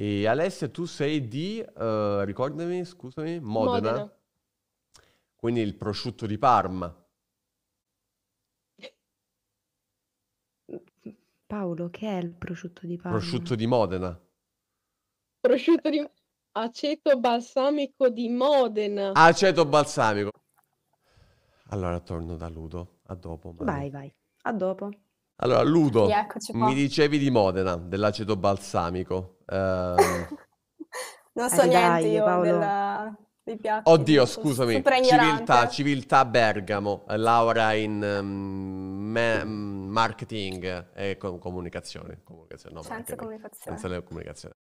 E Alessia, tu sei di, uh, ricordami, scusami, Modena. Modena. Quindi il prosciutto di Parma. Paolo, che è il prosciutto di Parma? Prosciutto di Modena. Prosciutto di aceto balsamico di Modena. Aceto balsamico. Allora torno da Ludo, a dopo. Mari. Vai, vai, a dopo. Allora, Ludo, mi dicevi di Modena, dell'aceto balsamico. Ehm, non so eh, niente dai, io Paolo. della... piatti. Oddio, scusami, civiltà, civiltà Bergamo, eh, Laura in um, me, mm, marketing e com- comunicazione. comunicazione no, Scienze e comunicazione. Scienze e comunicazione.